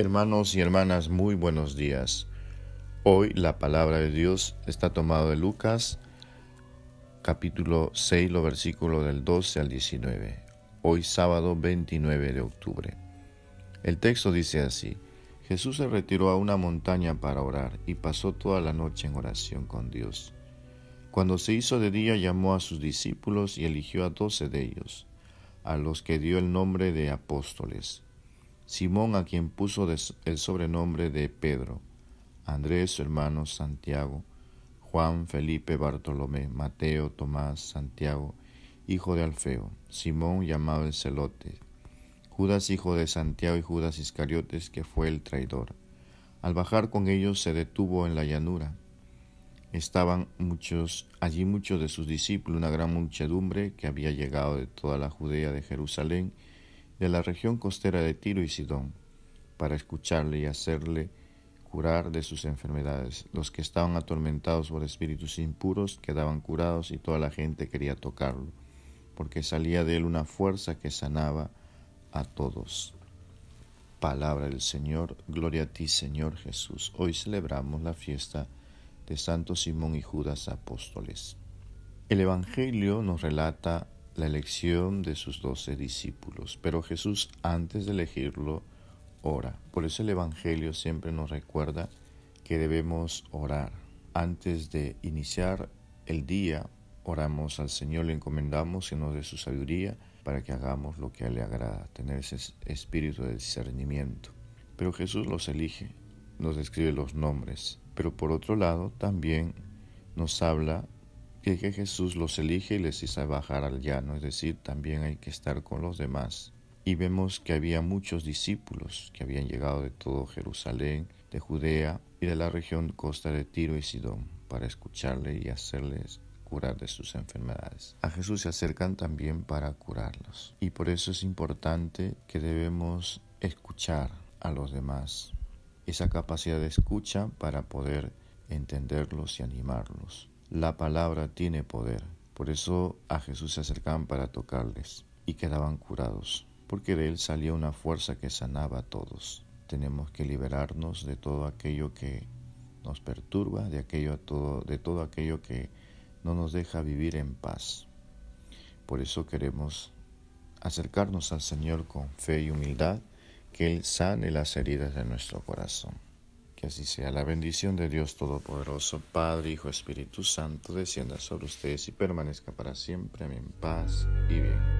Hermanos y hermanas, muy buenos días. Hoy la palabra de Dios está tomada de Lucas, capítulo 6, versículo del 12 al 19. Hoy sábado 29 de octubre. El texto dice así, Jesús se retiró a una montaña para orar y pasó toda la noche en oración con Dios. Cuando se hizo de día llamó a sus discípulos y eligió a doce de ellos, a los que dio el nombre de apóstoles Simón a quien puso el sobrenombre de Pedro, Andrés su hermano Santiago, Juan, Felipe, Bartolomé, Mateo, Tomás, Santiago, hijo de Alfeo, Simón llamado el Celote, Judas hijo de Santiago y Judas Iscariotes que fue el traidor. Al bajar con ellos se detuvo en la llanura. Estaban muchos allí muchos de sus discípulos, una gran muchedumbre que había llegado de toda la Judea de Jerusalén de la región costera de Tiro y Sidón, para escucharle y hacerle curar de sus enfermedades. Los que estaban atormentados por espíritus impuros quedaban curados y toda la gente quería tocarlo, porque salía de él una fuerza que sanaba a todos. Palabra del Señor, gloria a ti Señor Jesús. Hoy celebramos la fiesta de Santo Simón y Judas Apóstoles. El Evangelio nos relata la elección de sus doce discípulos. Pero Jesús, antes de elegirlo, ora. Por eso el Evangelio siempre nos recuerda que debemos orar. Antes de iniciar el día, oramos al Señor, le encomendamos que nos dé su sabiduría para que hagamos lo que a Él le agrada, tener ese espíritu de discernimiento. Pero Jesús los elige, nos describe los nombres. Pero por otro lado, también nos habla que Jesús los elige y les hizo bajar al llano, es decir, también hay que estar con los demás. Y vemos que había muchos discípulos que habían llegado de todo Jerusalén, de Judea y de la región costa de Tiro y Sidón para escucharle y hacerles curar de sus enfermedades. A Jesús se acercan también para curarlos. Y por eso es importante que debemos escuchar a los demás. Esa capacidad de escucha para poder entenderlos y animarlos la palabra tiene poder. Por eso a Jesús se acercaban para tocarles y quedaban curados, porque de él salía una fuerza que sanaba a todos. Tenemos que liberarnos de todo aquello que nos perturba, de, aquello todo, de todo aquello que no nos deja vivir en paz. Por eso queremos acercarnos al Señor con fe y humildad, que Él sane las heridas de nuestro corazón. Que así sea la bendición de Dios Todopoderoso, Padre, Hijo, Espíritu Santo, descienda sobre ustedes y permanezca para siempre. en Paz y bien.